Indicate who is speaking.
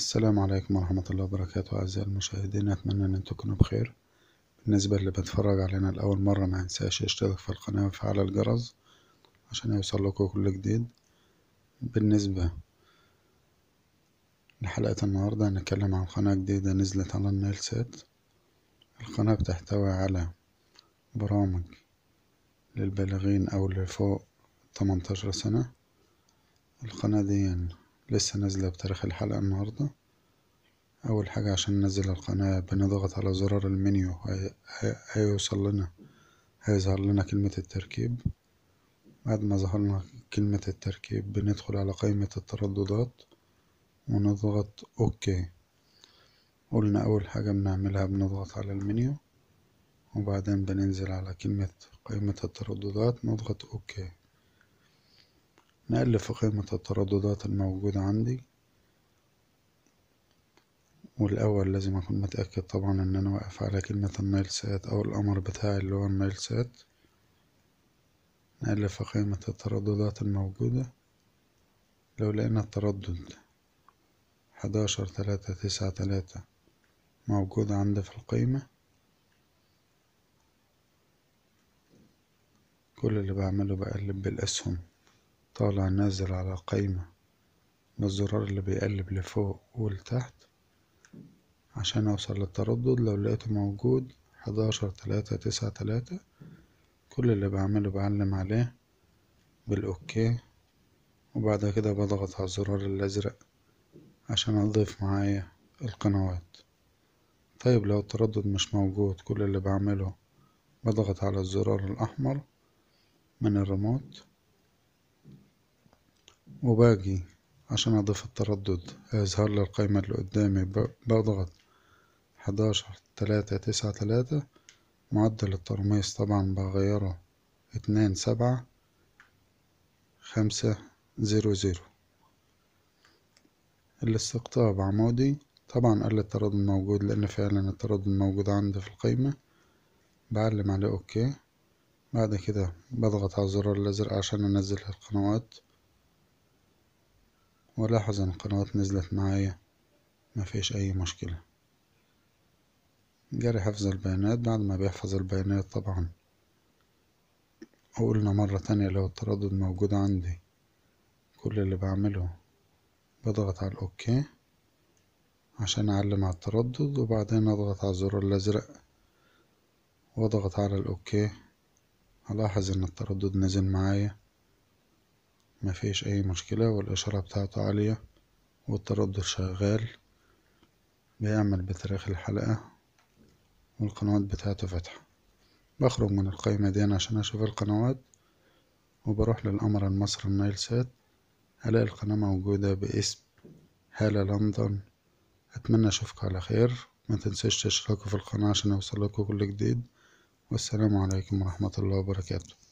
Speaker 1: السلام عليكم ورحمة الله وبركاته أعزائي المشاهدين أتمنى أن تكونوا بخير بالنسبة اللي بتفرج علينا لأول مرة ما ينساش يشترك في القناة وفعل الجرس عشان يوصل لكم كل جديد بالنسبة لحلقة النهاردة هنتكلم عن قناة جديدة نزلت على النايل سيت القناة بتحتوي على برامج للبالغين أو اللي فوق 18 سنة القناة دي يعني لسه نازلة بتاريخ الحلقة النهاردة أول حاجة عشان ننزل القناة بنضغط على زرار المنيو هيوصل لنا هيظهر لنا كلمة التركيب بعد ما ظهر لنا كلمة التركيب بندخل على قائمة الترددات ونضغط أوكي قلنا أول حاجة بنعملها بنضغط على المنيو وبعدين بننزل على كلمة قائمة الترددات نضغط أوكي نقلب في الترددات الموجودة عندي والأول لازم أكون متأكد طبعا إن أنا واقف على كلمة النايل سات أو القمر بتاعي اللي هو النايل سات نقلب في الترددات الموجودة لو لقينا التردد حداشر تلاتة تسعة تلاتة موجود عندي في القيمة كل اللي بعمله بقلب بالأسهم طالع نازل على قايمة بالزرار اللي بيقلب لفوق ولتحت عشان أوصل للتردد لو لقيته موجود حداشر تلاتة تسعة تلاتة كل اللي بعمله بعلم عليه بالأوكي وبعد كده بضغط على الزرار الأزرق عشان أضيف معايا القنوات طيب لو التردد مش موجود كل اللي بعمله بضغط على الزرار الأحمر من الريموت وباجي عشان أضيف التردد هيظهر لي القايمة اللي قدامي بضغط حداشر تلاتة تسعة تلاتة معدل الترميص طبعا بغيره اتنين سبعة خمسة زيرو زيرو الاستقطاب عمودي طبعا قال التردد موجود لأن فعلا التردد موجود عندي في القايمة بعلم عليه أوكي بعد كده بضغط على الزرار الأزرق عشان أنزل القنوات ولاحظ ان القنوات نزلت معايا مفيش اي مشكلة جري حفظ البيانات بعد ما بيحفظ البيانات طبعا وقلنا مرة تانية لو التردد موجود عندي كل اللي بعمله بضغط على الأوكي عشان أعلم على التردد وبعدين أضغط على الزر الأزرق وأضغط على الأوكي الاحظ إن التردد نزل معايا مفيش أي مشكلة والإشارة بتاعته عالية والتردد شغال بيعمل بتاريخ الحلقة والقنوات بتاعته فاتحة بخرج من القائمة دي عشان أشوف القنوات وبروح للأمر المصري النايل سات ألاقي القناة موجودة باسم هالة لندن أتمنى أشوفك على خير ما تنساش تشتركوا في القناة عشان يوصلكوا كل جديد والسلام عليكم ورحمة الله وبركاته